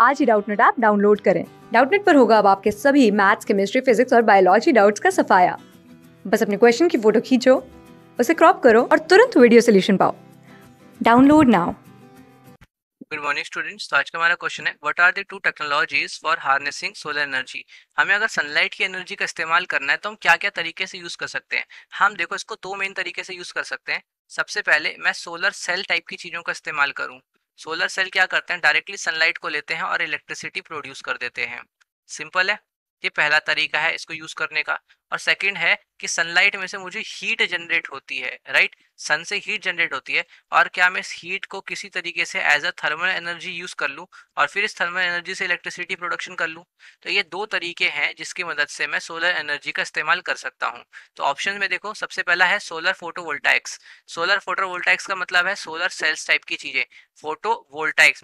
आज ही Doubtnut app download करें डाउटनेट पर होगा अब आपके सभी मैथ्स केमिस्ट्री फिजिक्स और बायोलॉजी डाउट्स का सफाया बस अपने क्वेश्चन की फोटो खींचो उसे क्रॉप करो और तुरंत वीडियो सोल्यूशन पाओ download now good morning students तो आज का हमारा क्वेश्चन है what are the two technologies for harnessing solar energy हमें अगर सनलाइट की एनर्जी का इस्तेमाल करना है तो हम क्या क्या तरीके से यूज़ कर सकते हैं हम देखो इसको दो मेन तरीके से यूज़ कर सकते हैं सबसे पहले मैं सोलर सेल टाइप की चीज़ों का इस्तेमाल करूँ सोलर सेल क्या करते हैं डायरेक्टली सनलाइट को लेते हैं और इलेक्ट्रिसिटी प्रोड्यूस कर देते हैं सिंपल है ये पहला तरीका है इसको यूज करने का और सेकंड है कि सनलाइट में से मुझे हीट जनरेट होती है राइट सन से हीट जनरेट होती है और क्या मैं इस हीट को किसी तरीके से as a thermal energy use कर लूँ और फिर इस थर्मल एनर्जी से इलेक्ट्रिसिटी प्रोडक्शन कर लूँ तो ये दो तरीके हैं जिसकी मदद से मैं सोलर एनर्जी का इस्तेमाल कर सकता हूँ तो ऑप्शन में देखो सबसे पहला है सोलर फोटो सोलर फोटो का मतलब है सोलर सेल्स टाइप की चीजें फोटो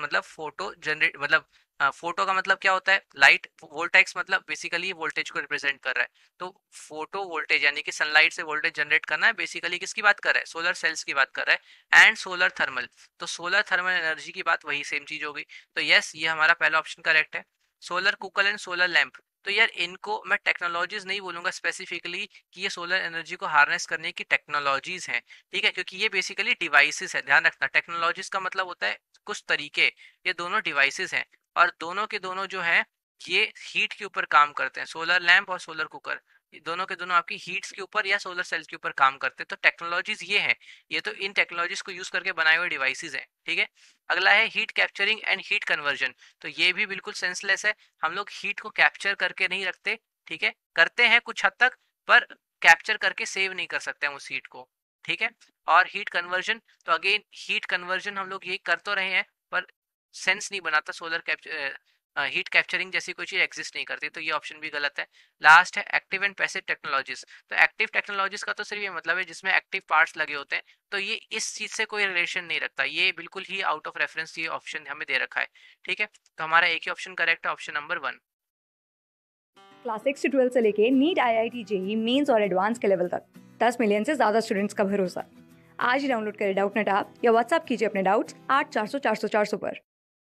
मतलब फोटो जनरेट मतलब फोटो का मतलब क्या होता है लाइट वोल्टेक्स मतलब बेसिकली वोल्टेज को रिप्रेजेंट कर रहा है तो फोटो वोल्टेज यानी कि सनलाइट से वोल्टेज जनरेट करना है बेसिकली किसकी बात कर रहा है सोलर सेल्स की बात कर रहा है एंड सोलर थर्मल तो सोलर थर्मल एनर्जी की बात वही सेम चीज होगी तो यस ये हमारा पहला ऑप्शन करेक्ट है solar cooker and solar lamp तो यार इनको मैं टेक्नोलॉजीज नहीं बोलूंगा स्पेसिफिकली कि ये सोलर एनर्जी को हार्नेस करने की टेक्नोलॉजीज हैं ठीक है क्योंकि ये बेसिकली डिवाइसेस है ध्यान रखना टेक्नोलॉजीज का मतलब होता है कुछ तरीके ये दोनों डिवाइसेस हैं और दोनों के दोनों जो है ये हीट के ऊपर काम करते हैं सोलर लैम्प और सोलर कुकर दोनों के दोनों आपकी हीट्स के ऊपर या सोलर सेल्स के ऊपर काम करते हैं तो टेक्नोलॉजीज ये हैं ये तो इन टेक्नोलॉजीज को यूज करके बनाए हुए डिवाइसेज हैं ठीक है अगला है heat capturing and heat conversion तो ये भी बिल्कुल सेंसलेस है हम लोग हीट को कैप्चर करके नहीं रखते ठीक है करते हैं कुछ हद तक पर कैप्चर करके सेव नहीं कर सकते हम उस हीट को ठीक है और हीट कन्वर्जन तो अगेन हीट कन्वर्जन हम लोग ये कर तो रहे हैं पर सेंस नहीं बनाता सोलर कैप्चर हीट कैप्चरिंग जैसी कोई चीज़ एग्जिस्ट नहीं करती तो ये ऑप्शन भी गलत है लास्ट है एक्टिव एंड पैसिव टेक्नोलॉजीज तो एक्टिव टेक्नोलॉजीज का तो सिर्फ ये मतलब है जिसमें एक्टिव पार्ट्स लगे होते हैं तो ये इस चीज़ से कोई रिलेशन नहीं रखता ये बिल्कुल ही आउट ऑफ रेफरेंस ये ऑप्शन हमें दे रखा है ठीक है तो हमारा एक ही ऑप्शन करेक्ट है option number one class six से ट्वेल्थ से लेके NEET I I T JEE mains और एडवांस के लेवल तक दस मिलियन से ज़्यादा स्टूडेंट्स का भरोसा आज ही डाउनलोड करें डाउट नेट आप या व्हाट्सअप कीजिए अपने डाउट्स आठ चार सौ चार सौ चार सौ पर